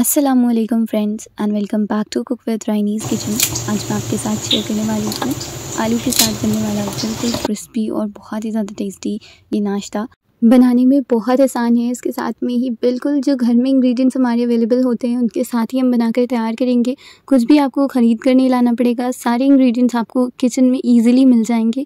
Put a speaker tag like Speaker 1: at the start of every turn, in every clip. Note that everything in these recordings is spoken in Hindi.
Speaker 1: Aslam friends and welcome back to cook with राइनीज़ किचन आज मैं आपके साथ शेयर करने वाली हूँ आलू के साथ बनने वाला बिल्कुल क्रिस्पी और बहुत ही ज़्यादा टेस्टी ये नाश्ता बनाने में बहुत आसान है इसके साथ में ही बिल्कुल जो घर में इंग्रेडिएंट्स हमारे अवेलेबल होते हैं उनके साथ ही हम बनाकर तैयार करेंगे कुछ भी आपको ख़रीद कर नहीं लाना पड़ेगा सारे इंग्रेडिएंट्स आपको किचन में इजीली मिल जाएंगे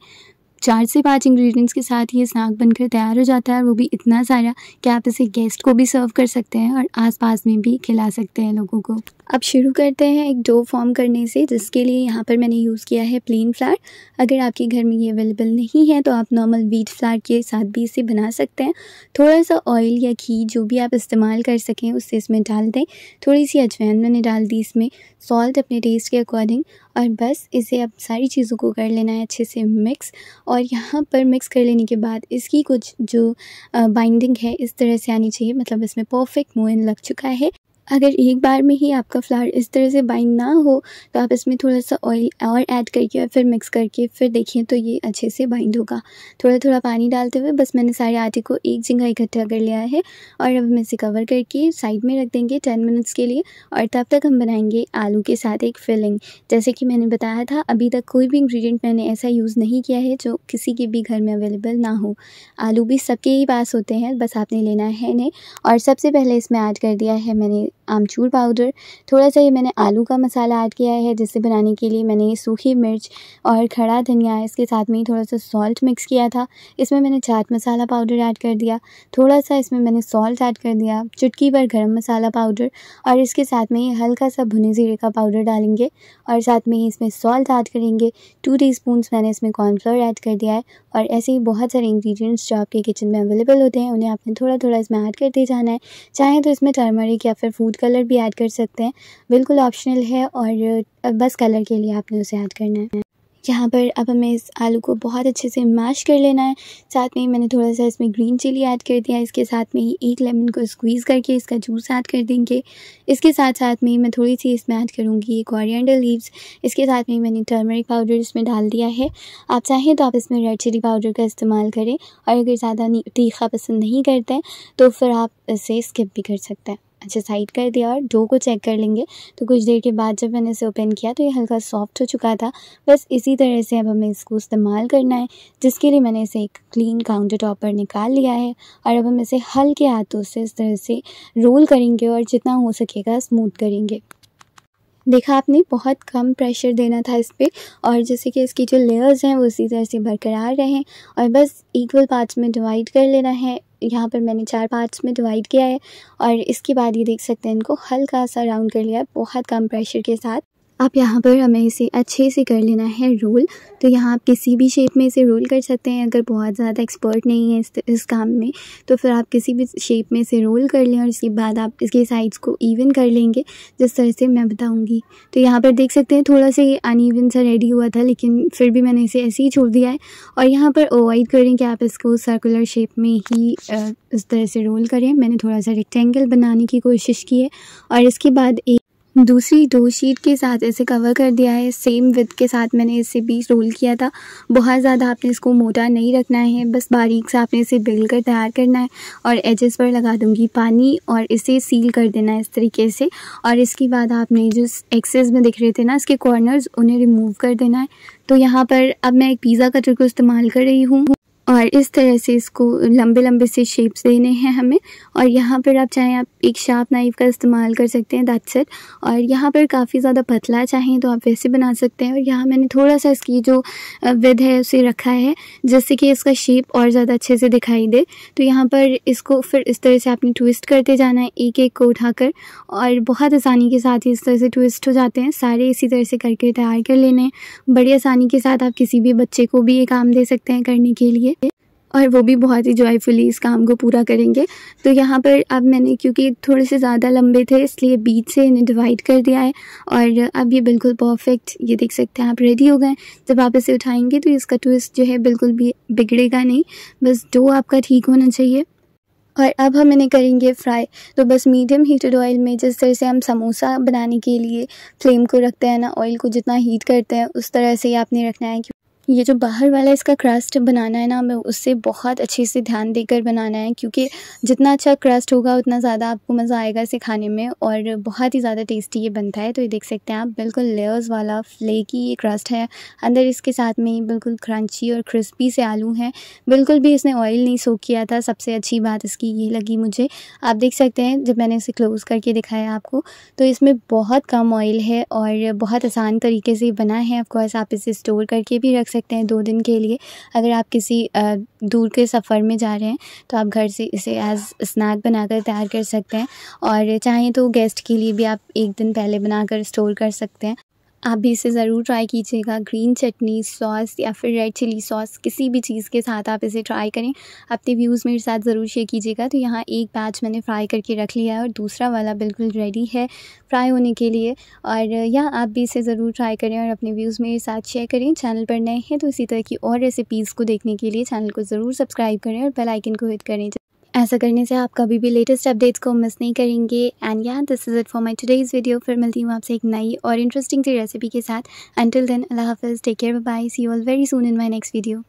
Speaker 1: चार से पांच इंग्रेडिएंट्स के साथ ये स्नैक बनकर तैयार हो जाता है और वो भी इतना सारा कि आप इसे गेस्ट को भी सर्व कर सकते हैं और आसपास में भी खिला सकते हैं लोगों को अब शुरू करते हैं एक डो फॉर्म करने से जिसके लिए यहाँ पर मैंने यूज़ किया है प्लेन फ्लार अगर आपके घर में ये अवेलेबल नहीं है तो आप नॉर्मल व्हीट फ्लार के साथ भी इसे बना सकते हैं थोड़ा सा ऑयल या घी जो भी आप इस्तेमाल कर सकें उससे इसमें डाल दें थोड़ी सी अजवैन मैंने डाल दी इसमें सॉल्ट अपने टेस्ट के अकॉर्डिंग और बस इसे अब सारी चीज़ों को कर लेना है अच्छे से मिक्स और यहाँ पर मिक्स कर लेने के बाद इसकी कुछ जो बाइंडिंग है इस तरह से आनी चाहिए मतलब इसमें परफेक्ट मोइन लग चुका है अगर एक बार में ही आपका फ्लावर इस तरह से बाइंड ना हो तो आप इसमें थोड़ा सा ऑयल और ऐड करके और फिर मिक्स करके फिर देखिए तो ये अच्छे से बाइंड होगा थोड़ा थोड़ा पानी डालते हुए बस मैंने सारे आटे को एक जगह इकट्ठा कर लिया है और अब हम इसे कवर करके साइड में रख देंगे टेन मिनट्स के लिए और तब तक हम बनाएंगे आलू के साथ एक फिलिंग जैसे कि मैंने बताया था अभी तक कोई भी इंग्रीडियंट मैंने ऐसा यूज़ नहीं किया है जो किसी के भी घर में अवेलेबल ना हो आलू भी सबके ही पास होते हैं बस आपने लेना है इन्हें और सबसे पहले इसमें ऐड कर दिया है मैंने आमचूर पाउडर थोड़ा सा ये मैंने आलू का मसाला ऐड किया है जिसे बनाने के लिए मैंने सूखी मिर्च और खड़ा धनिया इसके साथ में ही थोड़ा सा सॉल्ट मिक्स किया था इसमें मैंने चाट मसाला पाउडर ऐड कर दिया थोड़ा सा इसमें मैंने सॉल्ट ऐड कर दिया चुटकी भर गर्म मसाला पाउडर और इसके साथ में ही हल्का सा भुने जीरे का पाउडर डालेंगे और साथ में ही इसमें सॉल्ट ऐड करेंगे टू टी मैंने इसमें कॉर्नफ्लोर ऐड कर दिया है और ऐसे ही बहुत सारे इंग्रीडियंट्स जो आपके किचन में अवेलेबल होते हैं उन्हें आपने थोड़ा थोड़ा इसमें ऐड करते जाना है चाहे तो इसमें टर्मरिक या फिर फूड फूड कलर भी ऐड कर सकते हैं बिल्कुल ऑप्शनल है और बस कलर के लिए आपने उसे ऐड करना है यहाँ पर अब हमें इस आलू को बहुत अच्छे से मैश कर लेना है साथ में ही मैंने थोड़ा सा इसमें ग्रीन चिली ऐड कर दिया इसके साथ में ही एक लेमन को स्क्वीज़ करके इसका जूस ऐड कर देंगे इसके साथ साथ में मैं थोड़ी सी इसमें ऐड करूँगी कॉरियडर लीव्स इसके साथ में मैंने टर्मरिक पाउडर इसमें डाल दिया है आप चाहें तो आप इसमें रेड चिली पाउडर का इस्तेमाल करें और अगर ज़्यादा तीखा पसंद नहीं करते हैं तो फिर आप इसे स्किप भी कर सकते हैं अच्छा साइड कर दिया और डो को चेक कर लेंगे तो कुछ देर के बाद जब मैंने इसे ओपन किया तो ये हल्का सॉफ्ट हो चुका था बस इसी तरह से अब हमें इसको इस्तेमाल करना है जिसके लिए मैंने इसे एक क्लीन काउंटर टॉप पर निकाल लिया है और अब हम इसे हल्के हाथों से इस तरह से रोल करेंगे और जितना हो सकेगा स्मूथ करेंगे देखा आपने बहुत कम प्रेशर देना था इस पर और जैसे कि इसकी जो लेयर्स हैं वो उसी तरह से बरकरार रहें और बस इक्वल पार्ट्स में डिवाइड कर लेना है यहाँ पर मैंने चार पार्ट्स में डिवाइड किया है और इसके बाद ये देख सकते हैं इनको हल्का सा राउंड कर लिया है बहुत कम प्रेशर के साथ आप यहाँ पर हमें इसे अच्छे से कर लेना है रोल तो यहाँ आप किसी भी शेप में इसे रोल कर सकते हैं अगर बहुत ज़्यादा एक्सपर्ट नहीं है इस, इस काम में तो फिर आप किसी भी शेप में इसे रोल कर लें और इसके बाद आप इसके साइड्स को इवन कर लेंगे जिस तरह से मैं बताऊँगी तो यहाँ पर देख सकते हैं थोड़ा सा ये ईवन सा रेडी हुआ था लेकिन फिर भी मैंने इसे ऐसे ही छोड़ दिया है और यहाँ पर अवॉइड करें कि आप इसको सर्कुलर शेप में ही इस तरह से रोल करें मैंने थोड़ा सा रेक्टेंगल बनाने की कोशिश की है और इसके बाद एक दूसरी दो शीट के साथ इसे कवर कर दिया है सेम विथ के साथ मैंने इसे भी रोल किया था बहुत ज़्यादा आपने इसको मोटा नहीं रखना है बस बारीक से आपने इसे बिल कर तैयार करना है और एजेस पर लगा दूंगी पानी और इसे सील कर देना है इस तरीके से और इसके बाद आपने जो एक्सेस में दिख रहे थे ना इसके कॉर्नर्स उन्हें रिमूव कर देना है तो यहाँ पर अब मैं एक पिज़्ज़ा कटर को इस्तेमाल कर रही हूँ और इस तरह से इसको लंबे लंबे से शेप्स देने हैं हमें और यहाँ पर आप चाहें आप एक शार्प नाइफ का इस्तेमाल कर सकते हैं दैट्स इट और यहाँ पर काफ़ी ज़्यादा पतला चाहें तो आप वैसे बना सकते हैं और यहाँ मैंने थोड़ा सा इसकी जो विध है उसे रखा है जिससे कि इसका शेप और ज़्यादा अच्छे से दिखाई दे तो यहाँ पर इसको फिर इस तरह से आपने ट्विस्ट करते जाना है एक एक को उठाकर और बहुत आसानी के साथ ही इस तरह से ट्विस्ट हो जाते हैं सारे इसी तरह से करके तैयार कर लेने बड़ी आसानी के साथ आप किसी भी बच्चे को भी ये काम दे सकते हैं करने के लिए और वो भी बहुत ही जॉयफुली इस काम को पूरा करेंगे तो यहाँ पर अब मैंने क्योंकि थोड़े से ज़्यादा लंबे थे इसलिए बीच से इन्हें डिवाइड कर दिया है और अब ये बिल्कुल परफेक्ट ये देख सकते हैं आप रेडी हो गए जब आप इसे उठाएंगे तो इसका ट्विस्ट जो है बिल्कुल भी बिगड़ेगा नहीं बस डो आपका ठीक होना चाहिए और अब हम इन्हें करेंगे फ्राई तो बस मीडियम हीटेड ऑयल में जिस तरह से हम समोसा बनाने के लिए फ्लेम को रखते हैं ना ऑयल को जितना हीट करते हैं उस तरह से ही आपने रखना है ये जो बाहर वाला इसका क्रस्ट बनाना है ना हमें उससे बहुत अच्छे से ध्यान देकर बनाना है क्योंकि जितना अच्छा क्रस्ट होगा उतना ज़्यादा आपको मज़ा आएगा इसे खाने में और बहुत ही ज़्यादा टेस्टी ये बनता है तो ये देख सकते हैं आप बिल्कुल लेयर्स वाला फ्लेकी ये क्रस्ट है अंदर इसके साथ में ही बिल्कुल क्रंची और क्रिस्पी से आलू हैं बिल्कुल भी इसने ऑयल नहीं सोख किया था सबसे अच्छी बात इसकी ये लगी मुझे आप देख सकते हैं जब मैंने इसे क्लोज़ करके दिखाया आपको तो इसमें बहुत कम ऑयल है और बहुत आसान तरीके से बना है ऑफकोर्स आप इसे स्टोर करके भी रख सकते हैं दो दिन के लिए अगर आप किसी दूर के सफ़र में जा रहे हैं तो आप घर से इसे एज़ स्नैक बनाकर तैयार कर सकते हैं और चाहें तो गेस्ट के लिए भी आप एक दिन पहले बनाकर स्टोर कर सकते हैं आप भी इसे ज़रूर ट्राई कीजिएगा ग्रीन चटनी सॉस या फिर रेड चिली सॉस किसी भी चीज़ के साथ आप इसे ट्राई करें अपने व्यूज़ मेरे साथ ज़रूर शेयर कीजिएगा तो यहाँ एक बैच मैंने फ्राई करके रख लिया है और दूसरा वाला बिल्कुल रेडी है फ्राई होने के लिए और या आप भी इसे ज़रूर ट्राई करें और अपने व्यूज़ मेरे साथ शेयर करें चैनल पर नए हैं तो इसी तरह की और रेसिपीज़ को देखने के लिए चैनल को ज़रूर सब्सक्राइब करें और बेलाइकन को हिट करें ऐसा करने से आप कभी भी लेटेस्ट अपडेट्स को मिस नहीं करेंगे and yeah this is it for my today's video फिर मिलती हूँ आपसे एक नई और इंटरेस्टिंग सी रेसिपी के साथ अंटिल देन अल्लाह हाफिज़ take care bye see all very soon in my next video